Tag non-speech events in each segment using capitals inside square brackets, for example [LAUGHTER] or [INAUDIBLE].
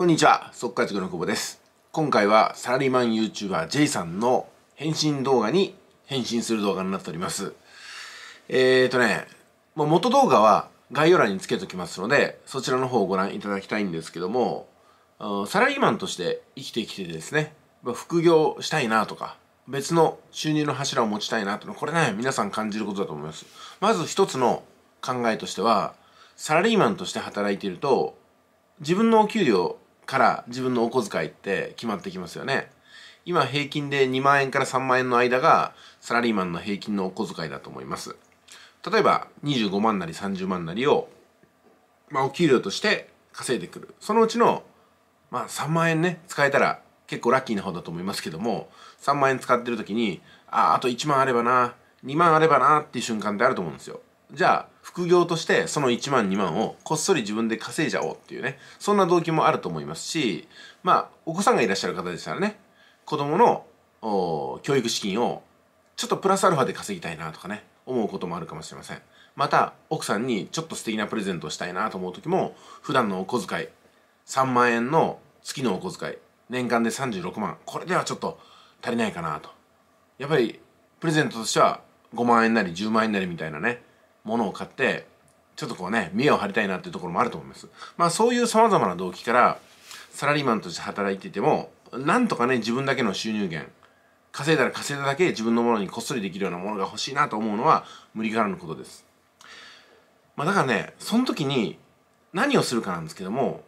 こんにちは、速稼塾の久保です。今回はサラリーマン YouTuber J さんの返信動画に返信する動画になっております。えーとね、もう元動画は概要欄につけときますので、そちらの方をご覧いただきたいんですけども、サラリーマンとして生きてきてですね、ま副業したいなとか、別の収入の柱を持ちたいなとの、これね、皆さん感じることだと思います。まず一つの考えとしては、サラリーマンとして働いていると、自分のお給料から自分のお小遣いって決まってきますよね。今平均で2万円から3万円の間がサラリーマンの平均のお小遣いだと思います。例えば25万なり30万なりを、まあ、お給料として稼いでくる。そのうちの、まあ、3万円ね、使えたら結構ラッキーな方だと思いますけども、3万円使ってる時に、ああ、あと1万あればな、2万あればなっていう瞬間ってあると思うんですよ。じゃあ、副業としてその1万2万をこっそり自分で稼いじゃおうっていうね、そんな動機もあると思いますし、まあ、お子さんがいらっしゃる方でしたらね、子供の教育資金をちょっとプラスアルファで稼ぎたいなとかね、思うこともあるかもしれません。また、奥さんにちょっと素敵なプレゼントをしたいなと思う時も、普段のお小遣い、3万円の月のお小遣い、年間で36万、これではちょっと足りないかなと。やっぱり、プレゼントとしては5万円なり10万円なりみたいなね、ものを買ってちょっとこうね見栄を張りたいなっていうところもあると思います。まあそういうさまざまな動機からサラリーマンとして働いていてもなんとかね自分だけの収入源稼いだら稼いだだけ自分のものにこっそりできるようなものが欲しいなと思うのは無理からぬことです。まあ、だからねその時に何をするかなんですけども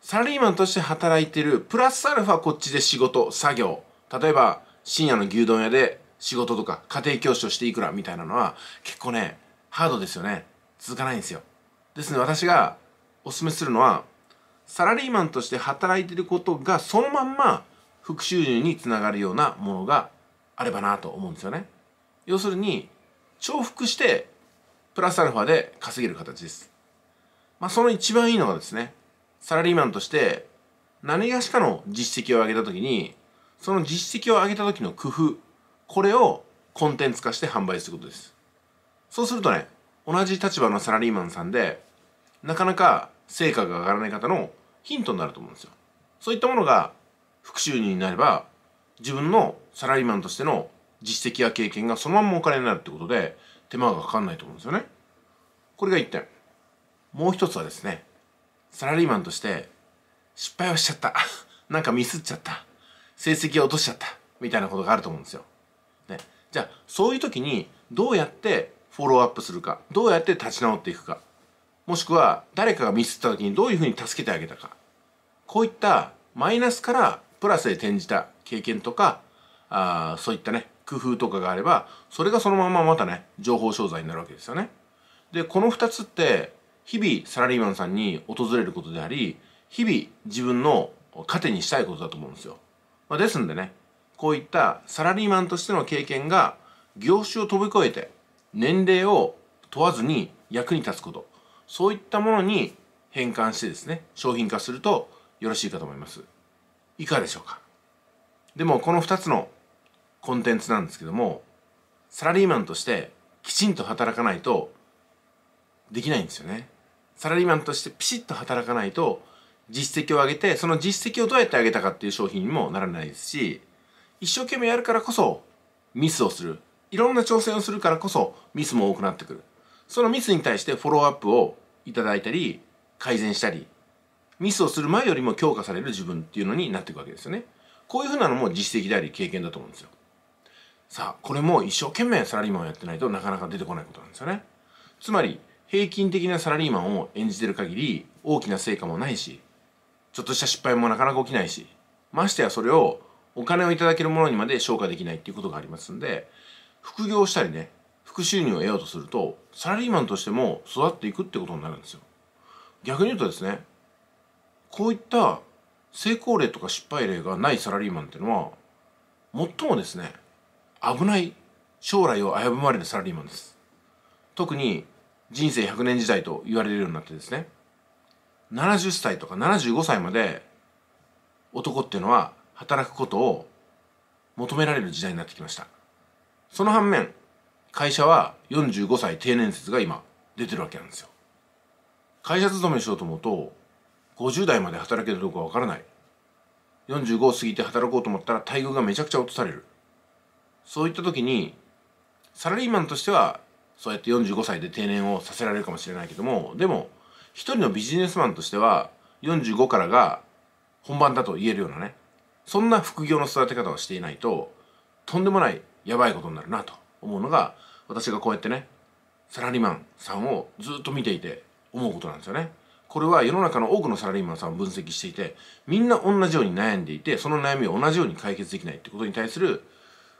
サラリーマンとして働いてるプラスアルファこっちで仕事作業例えば深夜の牛丼屋で仕事とか家庭教師をしていくらみたいなのは結構ねハードですよね続かないんですよですので私がおすすめするのはサラリーマンとして働いてることがそのまんま副収入につながるようなものがあればなと思うんですよね要するに重複してプラスアルファで稼げる形ですまあその一番いいのがですねサラリーマンとして何がしかの実績を上げた時にその実績を上げた時の工夫これをコンテンツ化して販売することですそうするとね同じ立場のサラリーマンさんでなかなか成果が上がらない方のヒントになると思うんですよそういったものが副収入になれば自分のサラリーマンとしての実績や経験がそのままお金になるってことで手間がかかんないと思うんですよねこれが一点もう一つはですねサラリーマンとして失敗をしちゃった [LAUGHS] なんかミスっちゃった成績を落としちゃったみたいなことがあると思うんですよ、ね、じゃあそういう時にどうやってフォローアップするかどうやって立ち直っていくかもしくは誰かがミスった時にどういうふうに助けてあげたかこういったマイナスからプラスへ転じた経験とかあそういったね工夫とかがあればそれがそのまままたね情報商材になるわけですよね。でこの2つって日々サラリーマンさんに訪れることであり日々自分の糧にしたいことだと思うんですよ。まあ、ですんでねこういったサラリーマンとしての経験が業種を飛び越えて年齢を問わずに役に立つことそういったものに変換してですね商品化するとよろしいかと思いますいかがでしょうかでもこの2つのコンテンツなんですけどもサラリーマンとしてきちんと働かないとできないんですよねサラリーマンとしてピシッと働かないと実績を上げてその実績をどうやって上げたかっていう商品にもならないですし一生懸命やるからこそミスをするいろんな挑戦をするからこそミスも多くなってくるそのミスに対してフォローアップをいただいたり改善したりミスをする前よりも強化される自分っていうのになっていくわけですよねこういうふうなのも実績であり経験だと思うんですよさあこれも一生懸命サラリーマンをやってないとなかなか出てこないことなんですよねつまり平均的なサラリーマンを演じてる限り大きな成果もないしちょっとした失敗もなかなか起きないしましてやそれをお金をいただけるものにまで消化できないっていうことがありますんで副業したりね副収入を得ようとするとサラリーマンとしても育っていくってことになるんですよ逆に言うとですねこういった成功例とか失敗例がないサラリーマンっていうのは最もですね危ない将来を危ぶまれるサラリーマンです特に人生100年時代と言われるようになってですね70歳とか75歳まで男っていうのは働くことを求められる時代になってきましたその反面会社は45歳定年説が今出てるわけなんですよ会社勤めしようと思うと50代まで働けるどうかわからない45を過ぎて働こうと思ったら待遇がめちゃくちゃ落とされるそういった時にサラリーマンとしてはそうやって45歳で定年をさせられるかもしれないけどもでも一人のビジネスマンとしては45からが本番だと言えるようなねそんな副業の育て方をしていないととんでもないやばいことになるなと思うのが私がこうやってねサラリーマンさんをずっと見ていて思うことなんですよね。これは世の中の多くのサラリーマンさんを分析していてみんな同じように悩んでいてその悩みを同じように解決できないってことに対する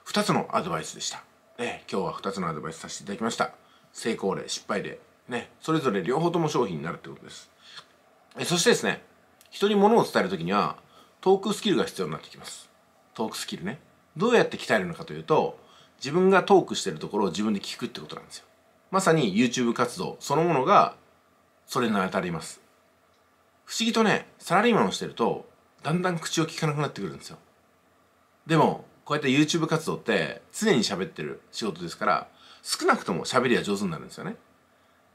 2つのアドバイスでした。ね、今日は2つのアドバイスさせていただきました。成功例、失敗例。ね、それぞれ両方とも商品になるってことです。えそしてですね、人に物を伝えるときには、トークスキルが必要になってきます。トークスキルね。どうやって鍛えるのかというと自分がトークしてるところを自分で聞くってことなんですよまさに YouTube 活動そのものがそれに当たります不思議とねサラリーマンをしてるとだんだん口を聞かなくなってくるんですよでもこうやって YouTube 活動って常に喋ってる仕事ですから少なくとも喋りは上手になるんですよね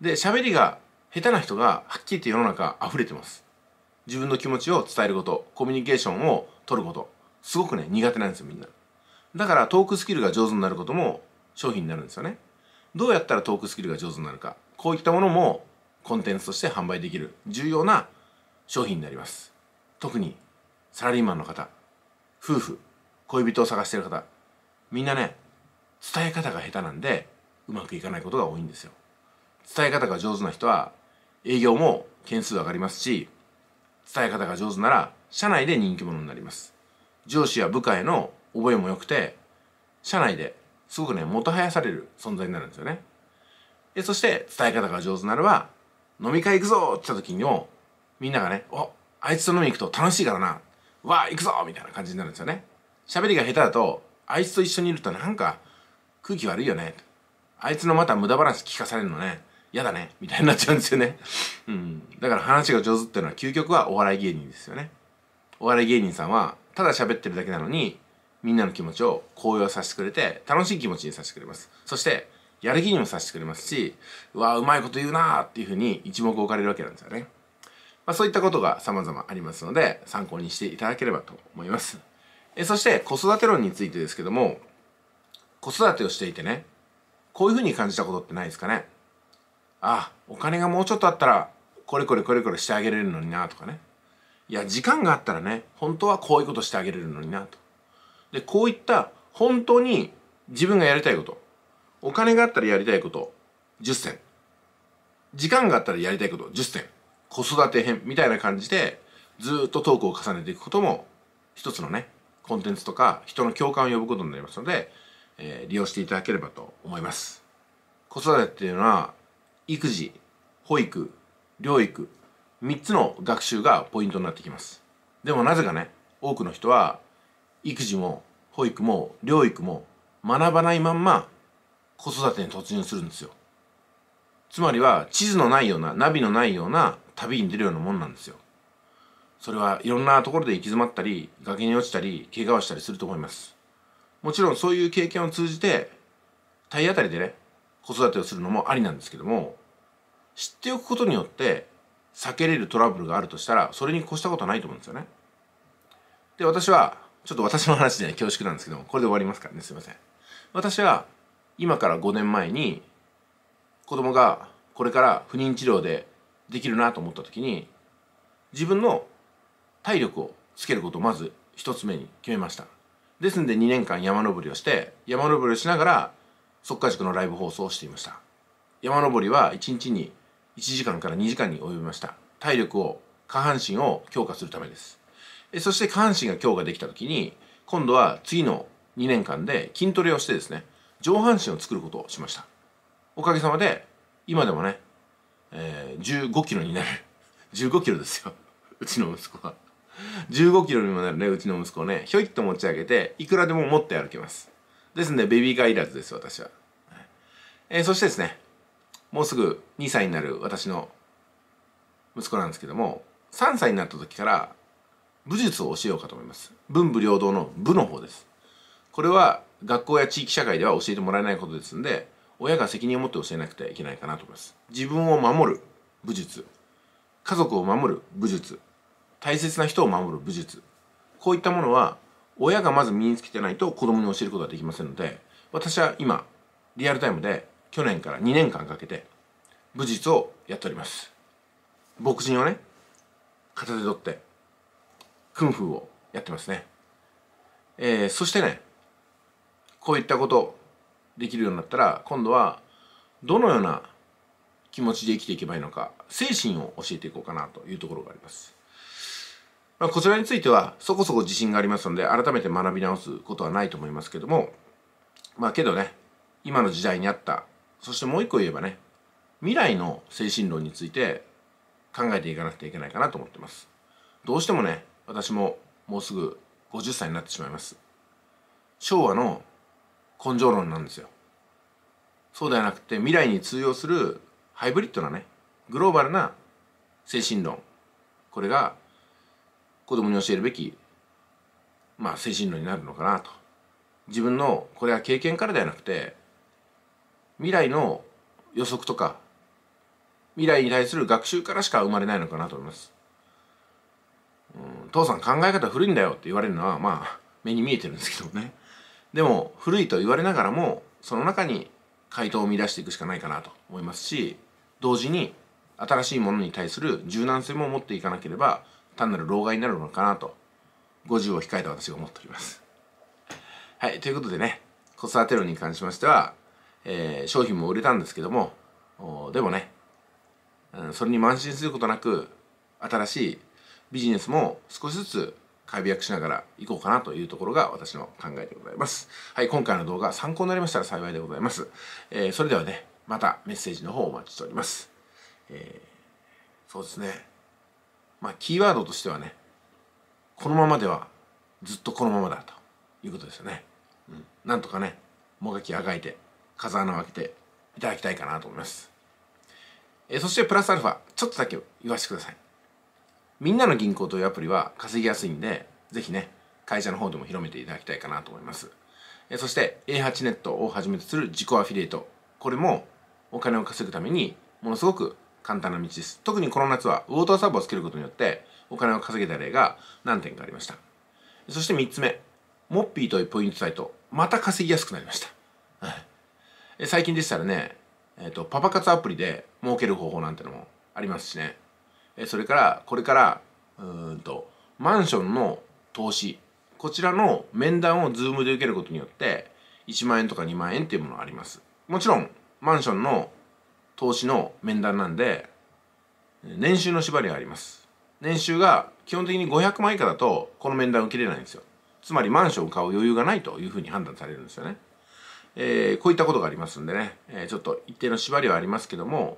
で喋りが下手な人がはっきりと世の中溢れてます自分の気持ちを伝えることコミュニケーションを取ることすごくね苦手なんですよみんなだからトークスキルが上手になることも商品になるんですよねどうやったらトークスキルが上手になるかこういったものもコンテンツとして販売できる重要な商品になります特にサラリーマンの方夫婦恋人を探してる方みんなね伝え方が下手なんでうまくいかないことが多いんですよ伝え方が上手な人は営業も件数上がりますし伝え方が上手なら社内で人気者になります上司や部下への覚えも良くて社内ですごくねもたはやされる存在になるんですよねでそして伝え方が上手なれば飲み会行くぞって言った時にもみんながね「おあいつと飲みに行くと楽しいからなわあ行くぞ!」みたいな感じになるんですよね喋りが下手だとあいつと一緒にいるとなんか空気悪いよねあいつのまた無駄話聞かされるのね嫌だねみたいになっちゃうんですよねうんだから話が上手っていうのは究極はお笑い芸人ですよねお笑い芸人さんはただ喋ってるだけなのにみんなの気持ちを高揚させてくれて、楽しい気持ちにさせてくれます。そして、やる気にもさせてくれますし、うわうまいこと言うなーっていうふうに一目置かれるわけなんですよね。まあ、そういったことが様々ありますので、参考にしていただければと思います。えそして、子育て論についてですけども、子育てをしていてね、こういうふうに感じたことってないですかね。あ、お金がもうちょっとあったら、これこれこれこれしてあげれるのになとかね。いや、時間があったらね、本当はこういうことしてあげれるのになと。でこういった本当に自分がやりたいことお金があったらやりたいこと10選時間があったらやりたいこと10選子育て編みたいな感じでずっとトークを重ねていくことも一つのねコンテンツとか人の共感を呼ぶことになりますので、えー、利用していただければと思います子育てっていうのは育児保育療育3つの学習がポイントになってきますでもなぜかね多くの人は育児も保育も療育も学ばないまんま子育てに突入するんですよつまりは地図のないようなナビのないような旅に出るようなもんなんですよそれはいろんなところで行き詰まったり崖に落ちたり怪我をしたりすると思いますもちろんそういう経験を通じて体当たりでね子育てをするのもありなんですけども知っておくことによって避けれるトラブルがあるとしたらそれに越したことはないと思うんですよねで私はちょっと私の話で恐縮なんですけどこれで終わりますからねすいません私は今から5年前に子供がこれから不妊治療でできるなと思った時に自分の体力をつけることをまず一つ目に決めましたですんで2年間山登りをして山登りをしながら速下塾のライブ放送をしていました山登りは1日に1時間から2時間に及びました体力を下半身を強化するためですそして下半身が強化できた時に今度は次の2年間で筋トレをしてですね上半身を作ることをしましたおかげさまで今でもね、えー、1 5キロになる1 5 [LAUGHS] キロですよ [LAUGHS] うちの息子は1 5キロにもなるねうちの息子をねひょいっと持ち上げていくらでも持って歩けますですのでベビーカーいらずです私は、えー、そしてですねもうすぐ2歳になる私の息子なんですけども3歳になった時から武術を教えようかと思います文武両道の武の方ですこれは学校や地域社会では教えてもらえないことですんで親が責任を持って教えなくてはいけないかなと思います自分を守る武術家族を守る武術大切な人を守る武術こういったものは親がまず身につけてないと子供に教えることはできませんので私は今リアルタイムで去年から2年間かけて武術をやっております牧人をね片手取ってクンフーをやってますね。えー、そしてね、こういったことできるようになったら、今度はどのような気持ちで生きていけばいいのか、精神を教えていこうかなというところがあります。まあ、こちらについてはそこそこ自信がありますので、改めて学び直すことはないと思いますけども、まあけどね、今の時代にあった、そしてもう一個言えばね、未来の精神論について考えていかなくてはいけないかなと思ってます。どうしてもね、私ももうすぐ50歳になってしまいます昭和の根性論なんですよそうではなくて未来に通用するハイブリッドなねグローバルな精神論これが子供に教えるべきまあ精神論になるのかなと自分のこれは経験からではなくて未来の予測とか未来に対する学習からしか生まれないのかなと思います父さん考え方古いんだよって言われるのはまあ目に見えてるんですけどねでも古いと言われながらもその中に回答を生み出していくしかないかなと思いますし同時に新しいものに対する柔軟性も持っていかなければ単なる老害になるのかなと50を控えた私が思っております。はいということでね子育て論に関しましては、えー、商品も売れたんですけどもでもね、うん、それに慢心することなく新しいビジネスも少しずつ解約しながら行こうかなというところが私の考えでございます。はい、今回の動画参考になりましたら幸いでございます。えー、それではね、またメッセージの方をお待ちしております。えー、そうですね。まあ、キーワードとしてはね、このままではずっとこのままだということですよね。うん。なんとかね、もがきあがいて、風穴を開けていただきたいかなと思います。えー、そしてプラスアルファ、ちょっとだけ言わせてください。みんなの銀行というアプリは稼ぎやすいんで、ぜひね、会社の方でも広めていただきたいかなと思います。えそして A8 ネットをはじめとする自己アフィリエイト。これもお金を稼ぐためにものすごく簡単な道です。特にこの夏はウォーターサーバーをつけることによってお金を稼げた例が何点かありました。そして3つ目。モッピーというポイントサイト。また稼ぎやすくなりました。最近でしたらね、えっ、ー、と、パパ活アプリで儲ける方法なんてのもありますしね。それからこれからうんとマンションの投資こちらの面談をズームで受けることによって1万円とか2万円っていうものがありますもちろんマンションの投資の面談なんで年収の縛りがあります年収が基本的に500万以下だとこの面談受けれないんですよつまりマンションを買う余裕がないというふうに判断されるんですよね、えー、こういったことがありますんでね、えー、ちょっと一定の縛りはありますけども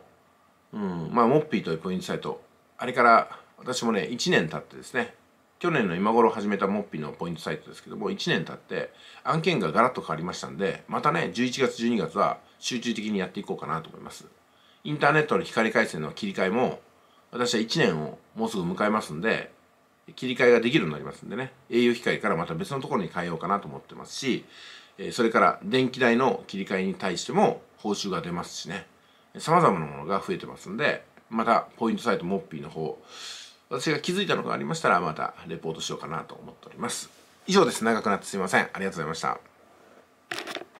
うんまあモッピーというポイントサイトあれから私もね1年経ってですね去年の今頃始めたモッピーのポイントサイトですけども1年経って案件がガラッと変わりましたんでまたね11月12月は集中的にやっていこうかなと思いますインターネットの光回線の切り替えも私は1年をもうすぐ迎えますんで切り替えができるようになりますんでね栄養械からまた別のところに変えようかなと思ってますしそれから電気代の切り替えに対しても報酬が出ますしね様々なものが増えてますんでまたポイントサイトモッピーの方私が気づいたのがありましたらまたレポートしようかなと思っております以上です長くなってすいませんありがとうございました